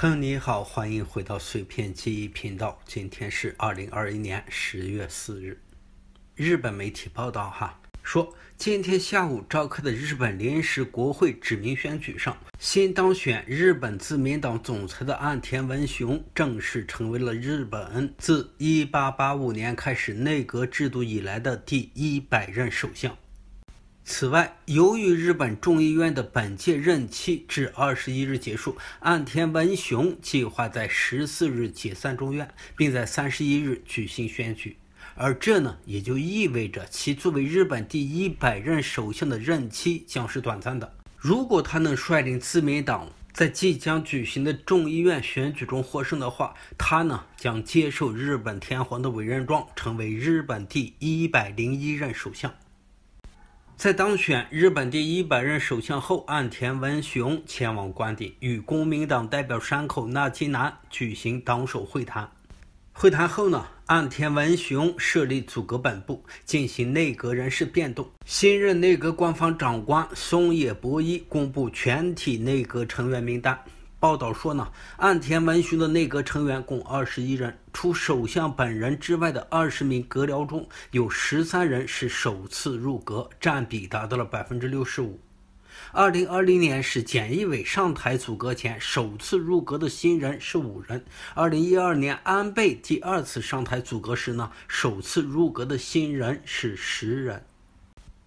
朋友你好，欢迎回到碎片记忆频道。今天是二零二一年十月四日。日本媒体报道哈说，今天下午召开的日本临时国会指名选举上，新当选日本自民党总裁的岸田文雄正式成为了日本自一八八五年开始内阁制度以来的第一百任首相。此外，由于日本众议院的本届任期至二十一日结束，岸田文雄计划在十四日解散众院，并在三十一日举行选举。而这呢，也就意味着其作为日本第一百任首相的任期将是短暂的。如果他能率领自民党在即将举行的众议院选举中获胜的话，他呢将接受日本天皇的委任状，成为日本第一百零一任首相。在当选日本第一百任首相后，岸田文雄前往关邸，与公民党代表山口那津男举行党首会谈。会谈后呢，岸田文雄设立组阁本部，进行内阁人事变动。新任内阁官方长官松野博一公布全体内阁成员名单。报道说呢，岸田文雄的内阁成员共二十一人，除首相本人之外的二十名阁僚中有十三人是首次入阁，占比达到了百分之六十五。二零二零年是菅义伟上台组阁前首次入阁的新人是五人，二零一二年安倍第二次上台组阁时呢，首次入阁的新人是十人。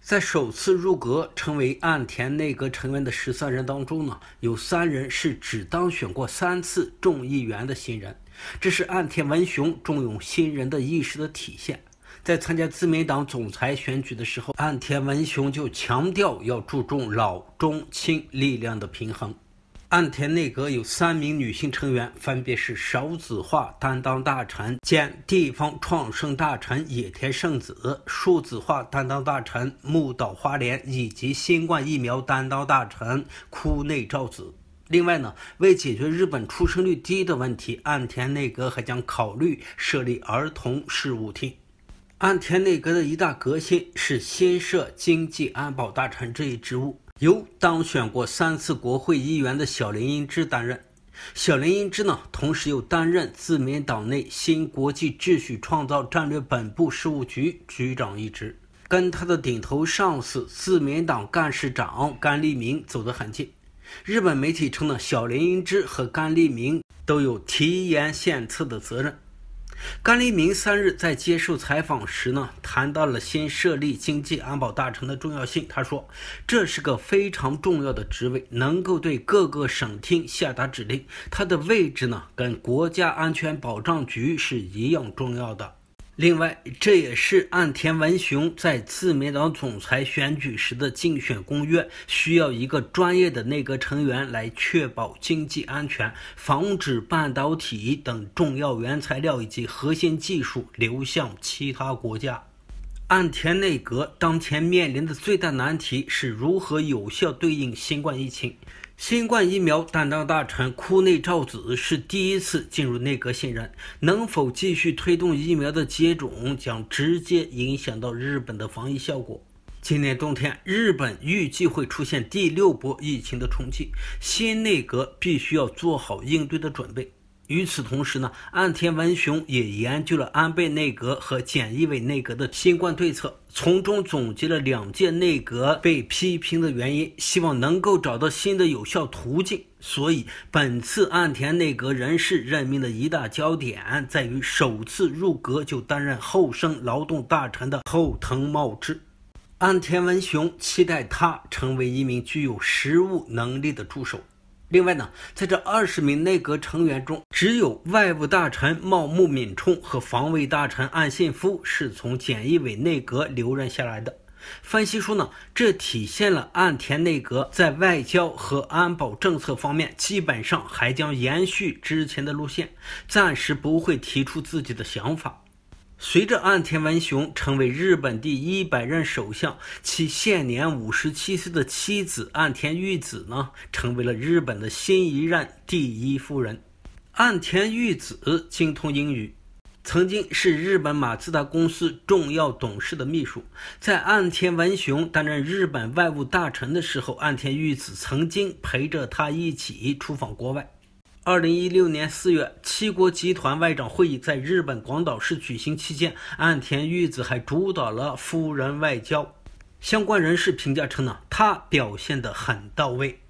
在首次入阁成为岸田内阁成员的十三人当中呢，有三人是只当选过三次众议员的新人，这是岸田文雄重用新人的意识的体现。在参加自民党总裁选举的时候，岸田文雄就强调要注重老中青力量的平衡。岸田内阁有三名女性成员，分别是少子化担当大臣兼地方创生大臣野田圣子、数字化担当大臣木岛花莲以及新冠疫苗担当大臣哭内照子。另外呢，为解决日本出生率低的问题，岸田内阁还将考虑设立儿童事务厅。岸田内阁的一大革新是新设经济安保大臣这一职务。由当选过三次国会议员的小林英之担任，小林英之呢，同时又担任自民党内新国际秩序创造战略本部事务局局长一职，跟他的顶头上司自民党干事长甘利明走得很近。日本媒体称呢，小林英之和甘利明都有提言献策的责任。甘黎明三日在接受采访时呢，谈到了新设立经济安保大臣的重要性。他说，这是个非常重要的职位，能够对各个省厅下达指令。他的位置呢，跟国家安全保障局是一样重要的。另外，这也是岸田文雄在自民党总裁选举时的竞选公约：需要一个专业的内阁成员来确保经济安全，防止半导体等重要原材料以及核心技术流向其他国家。岸田内阁当前面临的最大难题是如何有效对应新冠疫情。新冠疫苗担当大臣库内照子是第一次进入内阁信任，能否继续推动疫苗的接种，将直接影响到日本的防疫效果。今年冬天，日本预计会出现第六波疫情的冲击，新内阁必须要做好应对的准备。与此同时呢，岸田文雄也研究了安倍内阁和菅义伟内阁的新冠对策，从中总结了两届内阁被批评的原因，希望能够找到新的有效途径。所以，本次岸田内阁人事任命的一大焦点在于首次入阁就担任厚生劳动大臣的后藤茂之，岸田文雄期待他成为一名具有实务能力的助手。另外呢，在这二十名内阁成员中，只有外务大臣茂木敏充和防卫大臣岸信夫是从前一委内阁留任下来的。分析说呢，这体现了岸田内阁在外交和安保政策方面基本上还将延续之前的路线，暂时不会提出自己的想法。随着岸田文雄成为日本第一百任首相，其现年五十七岁的妻子岸田裕子呢，成为了日本的新一任第一夫人。岸田裕子精通英语，曾经是日本马自达公司重要董事的秘书。在岸田文雄担任日本外务大臣的时候，岸田裕子曾经陪着他一起出访国外。二零一六年四月，七国集团外长会议在日本广岛市举行期间，岸田裕子还主导了“夫人外交”。相关人士评价称呢，她表现得很到位。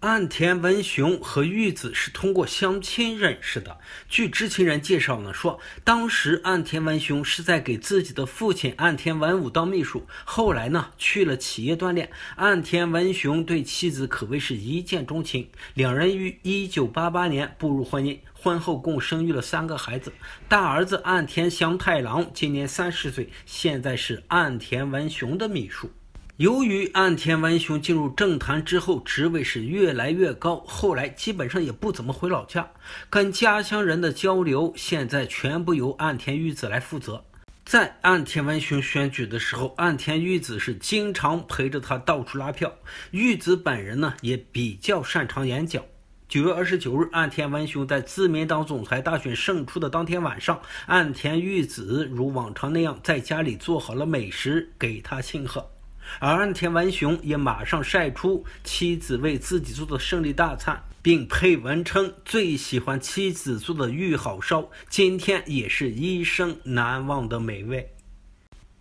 岸田文雄和玉子是通过相亲认识的。据知情人介绍呢，说当时岸田文雄是在给自己的父亲岸田文武当秘书，后来呢去了企业锻炼。岸田文雄对妻子可谓是一见钟情，两人于一九八八年步入婚姻，婚后共生育了三个孩子。大儿子岸田祥太郎今年三十岁，现在是岸田文雄的秘书。由于岸田文雄进入政坛之后，职位是越来越高，后来基本上也不怎么回老家，跟家乡人的交流现在全部由岸田玉子来负责。在岸田文雄选举的时候，岸田玉子是经常陪着他到处拉票，玉子本人呢也比较擅长演讲。九月二十九日，岸田文雄在自民党总裁大选胜出的当天晚上，岸田玉子如往常那样在家里做好了美食给他庆贺。而安田文雄也马上晒出妻子为自己做的胜利大餐，并配文称：“最喜欢妻子做的玉好烧，今天也是一生难忘的美味。”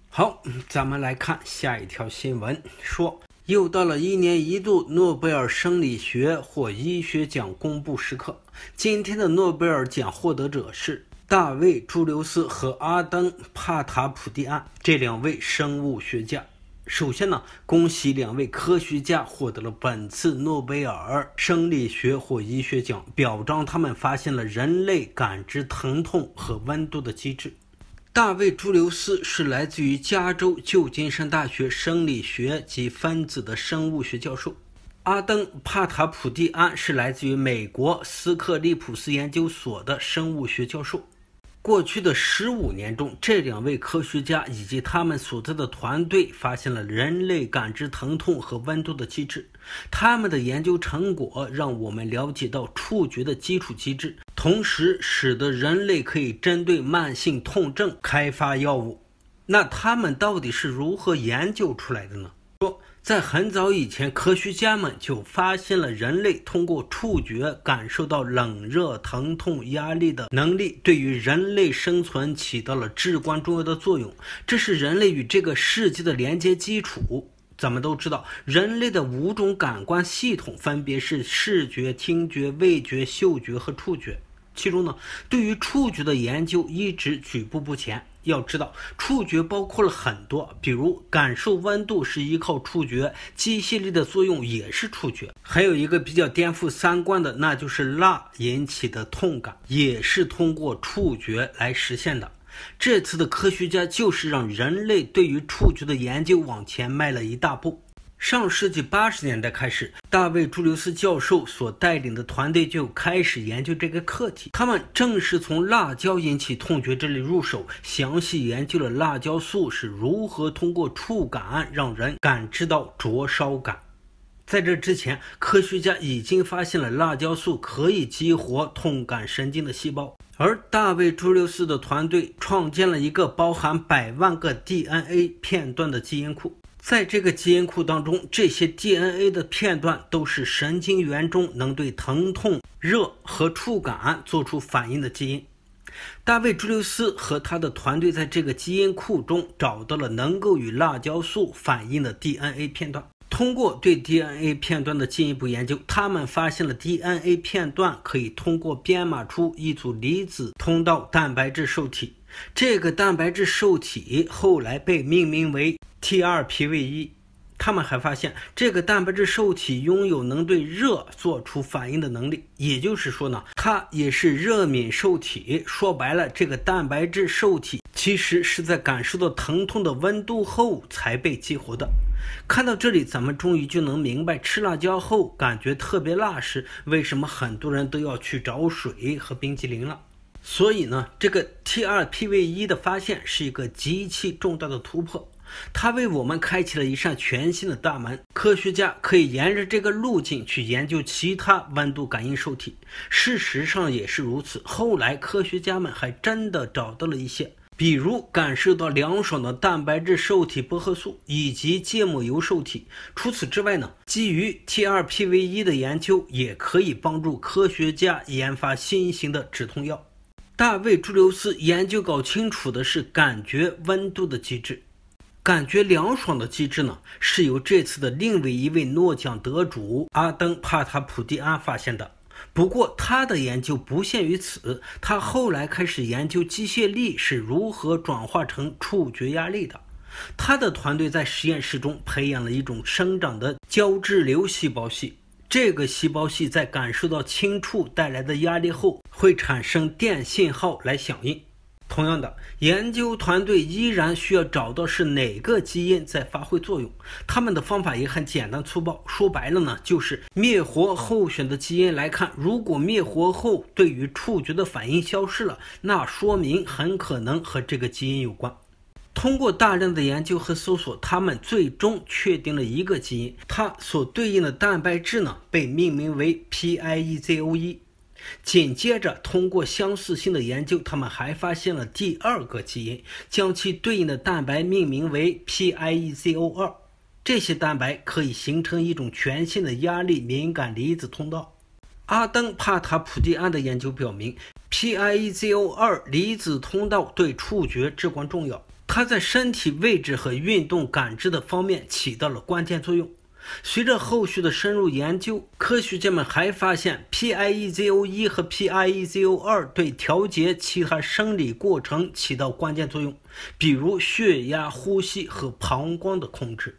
好，咱们来看下一条新闻，说又到了一年一度诺贝尔生理学或医学奖公布时刻。今天的诺贝尔奖获得者是大卫·朱留斯和阿登·帕塔普蒂安这两位生物学家。首先呢，恭喜两位科学家获得了本次诺贝尔生理学或医学奖，表彰他们发现了人类感知疼痛和温度的机制。大卫·朱留斯是来自于加州旧金山大学生理学及分子的生物学教授，阿登·帕塔普蒂安是来自于美国斯克利普斯研究所的生物学教授。过去的十五年中，这两位科学家以及他们所在的团队发现了人类感知疼痛和温度的机制。他们的研究成果让我们了解到触觉的基础机制，同时使得人类可以针对慢性痛症开发药物。那他们到底是如何研究出来的呢？说。在很早以前，科学家们就发现了人类通过触觉感受到冷热、疼痛、压力的能力，对于人类生存起到了至关重要的作用。这是人类与这个世界的连接基础。咱们都知道，人类的五种感官系统分别是视觉、听觉、味觉、嗅觉和触觉。其中呢，对于触觉的研究一直举步不前。要知道，触觉包括了很多，比如感受温度是依靠触觉，机械力的作用也是触觉。还有一个比较颠覆三观的，那就是辣引起的痛感也是通过触觉来实现的。这次的科学家就是让人类对于触觉的研究往前迈了一大步。上世纪八十年代开始，大卫朱留斯教授所带领的团队就开始研究这个课题。他们正是从辣椒引起痛觉这里入手，详细研究了辣椒素是如何通过触感让人感知到灼烧感。在这之前，科学家已经发现了辣椒素可以激活痛感神经的细胞，而大卫朱留斯的团队创建了一个包含百万个 DNA 片段的基因库。在这个基因库当中，这些 DNA 的片段都是神经元中能对疼痛、热和触感做出反应的基因。大卫朱留斯和他的团队在这个基因库中找到了能够与辣椒素反应的 DNA 片段。通过对 DNA 片段的进一步研究，他们发现了 DNA 片段可以通过编码出一组离子通道蛋白质受体。这个蛋白质受体后来被命名为 t 2 p v 1他们还发现，这个蛋白质受体拥有能对热做出反应的能力，也就是说呢，它也是热敏受体。说白了，这个蛋白质受体其实是在感受到疼痛的温度后才被激活的。看到这里，咱们终于就能明白，吃辣椒后感觉特别辣时，为什么很多人都要去找水和冰激凌了。所以呢，这个 TRPV1 的发现是一个极其重大的突破，它为我们开启了一扇全新的大门。科学家可以沿着这个路径去研究其他温度感应受体。事实上也是如此。后来，科学家们还真的找到了一些，比如感受到凉爽的蛋白质受体薄荷素以及芥末油受体。除此之外呢，基于 TRPV1 的研究也可以帮助科学家研发新型的止痛药。大卫朱留斯研究搞清楚的是感觉温度的机制，感觉凉爽的机制呢，是由这次的另一位诺奖得主阿登帕塔普蒂安发现的。不过他的研究不限于此，他后来开始研究机械力是如何转化成触觉压力的。他的团队在实验室中培养了一种生长的胶质瘤细胞系。这个细胞系在感受到轻触带来的压力后，会产生电信号来响应。同样的，研究团队依然需要找到是哪个基因在发挥作用。他们的方法也很简单粗暴，说白了呢，就是灭活候选的基因来看，如果灭活后对于触觉的反应消失了，那说明很可能和这个基因有关。通过大量的研究和搜索，他们最终确定了一个基因，它所对应的蛋白质呢被命名为 PIEZO1。紧接着，通过相似性的研究，他们还发现了第二个基因，将其对应的蛋白命名为 PIEZO2。这些蛋白可以形成一种全新的压力敏感离子通道。阿登帕塔普蒂安的研究表明，PIEZO2 离子通道对触觉至关重要。它在身体位置和运动感知的方面起到了关键作用。随着后续的深入研究，科学家们还发现 PIEZO 一和 PIEZO 二对调节其他生理过程起到关键作用，比如血压、呼吸和膀胱的控制。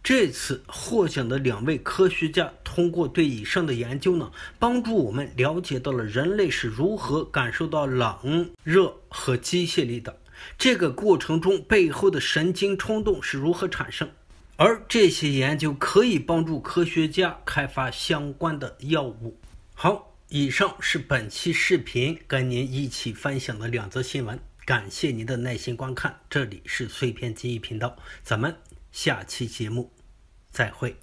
这次获奖的两位科学家通过对以上的研究呢，帮助我们了解到了人类是如何感受到冷、热和机械力的。这个过程中背后的神经冲动是如何产生？而这些研究可以帮助科学家开发相关的药物。好，以上是本期视频跟您一起分享的两则新闻，感谢您的耐心观看。这里是碎片记忆频道，咱们下期节目再会。